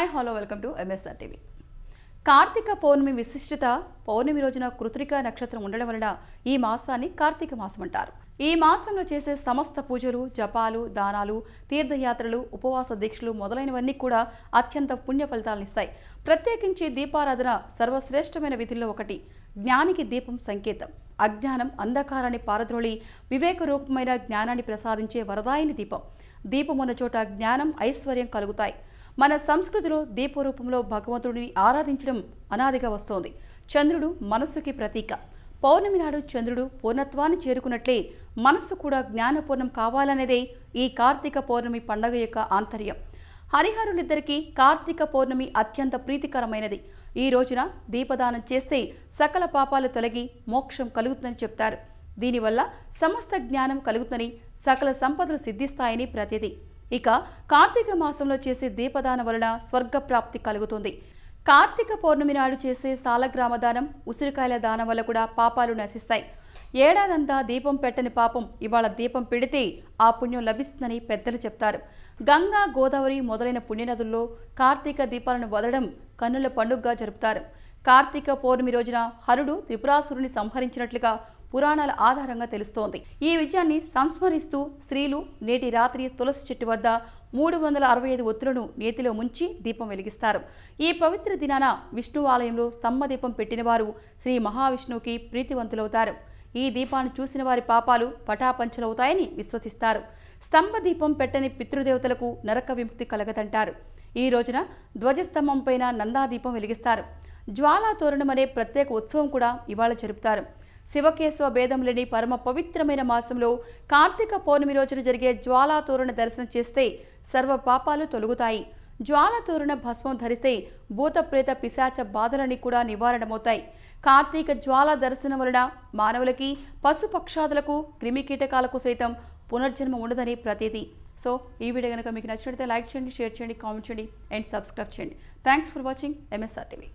hi hello welcome to MSR TV Karthika Pournami విశిష్టత పౌర్ణమి రోజున కృత్రిక నక్షత్రం ఉండడం వలన ఈ మాసాన్ని కార్తీక మాసం అంటారు ఈ మాసంలో చేసే సమస్త పూజలు జపాలు దానాలు తీర్థయాత్రలు ఉపవాస దీక్షలు మొదలైనవన్నీ కూడా అత్యంత పుణ్య ఇస్తాయి ప్రత్యేకించి దీపారాధన సర్వశ్రేష్టమైన విధుల్లో ఒకటి జ్ఞానికి దీపం సంకేతం అజ్ఞానం అంధకారాన్ని పారద్రోళి వివేక రూపమైన జ్ఞానాన్ని ప్రసాదించే వరదాయిని దీపం దీపం ఉన్న చోట జ్ఞానం ఐశ్వర్యం కలుగుతాయి మన సంస్కృతిలో దీపరూపంలో భగవంతుడిని ఆరాధించడం అనాదిగా వస్తోంది చంద్రుడు మనస్సుకి ప్రతీక పౌర్ణమి నాడు చంద్రుడు పూర్ణత్వాన్ని చేరుకున్నట్లే మనస్సు కూడా జ్ఞానపూర్ణం కావాలనేదే ఈ కార్తీక పౌర్ణమి పండగ యొక్క ఆంతర్యం హరిహరులిద్దరికీ కార్తీక పౌర్ణమి అత్యంత ప్రీతికరమైనది ఈ రోజున దీపదానం చేస్తే సకల పాపాలు తొలగి మోక్షం కలుగుతుందని చెప్తారు దీనివల్ల సమస్త జ్ఞానం కలుగుతుందని సకల సంపదలు సిద్ధిస్తాయని ప్రతిదీ ఇక కార్తీక మాసంలో చేసే దీపదానం వలన స్వర్గప్రాప్తి కలుగుతుంది కార్తీక పౌర్ణమి నాడు చేసే సాలగ్రామ దానం ఉసిరికాయల దానం వల్ల కూడా పాపాలు నశిస్తాయి ఏడాదంతా దీపం పెట్టని పాపం ఇవాళ దీపం పెడితే ఆ పుణ్యం లభిస్తుందని పెద్దలు చెప్తారు గంగా గోదావరి మొదలైన పుణ్యనదుల్లో కార్తీక దీపాలను వదలడం కన్నుల పండుగగా జరుపుతారు కార్తీక పౌర్ణమి రోజున హరుడు త్రిపురాసురుని సంహరించినట్లుగా పురాణాల ఆధారంగా తెలుస్తోంది ఈ విజయాన్ని సంస్మరిస్తూ స్త్రీలు నేటి రాత్రి తులసి చెట్టు వద్ద మూడు వందల అరవై ఐదు ఒత్తులను నేతిలో ముంచి దీపం వెలిగిస్తారు ఈ పవిత్ర దినాన విష్ణు ఆలయంలో స్తంభ దీపం పెట్టినవారు శ్రీ మహావిష్ణువుకి ప్రీతివంతులవుతారు ఈ దీపాన్ని చూసిన వారి పాపాలు పటాపంచలవుతాయని విశ్వసిస్తారు స్తంభ దీపం పెట్టని పితృదేవతలకు నరక విముక్తి కలగదంటారు ఈ రోజున ధ్వజస్తంభంపైన నందాదీపం వెలిగిస్తారు జ్వాలా తోరణం అనే ప్రత్యేక ఉత్సవం కూడా ఇవాళ జరుపుతారు శివకేశవ భేదం లేని పరమ పవిత్రమైన మాసంలో కార్తీక పౌర్ణమి రోజున జరిగే జ్వాలా తోరణ దర్శనం చేస్తే సర్వ పాపాలు తొలుగుతాయి జ్వాల తోరణ భస్మం ధరిస్తే భూతప్రేత పిశాచ బాధలన్నీ కూడా నివారణమవుతాయి కార్తీక జ్వాల దర్శనం వలన మానవులకి పశుపక్షాదులకు క్రిమి కీటకాలకు సైతం పునర్జన్మ ఉండదని ప్రతీది సో ఈ వీడియో కనుక మీకు నచ్చినట్లయితే లైక్ చేయండి షేర్ చేయండి కామెంట్ చేయండి అండ్ సబ్స్క్రైబ్ చేయండి thanks for watching MSR TV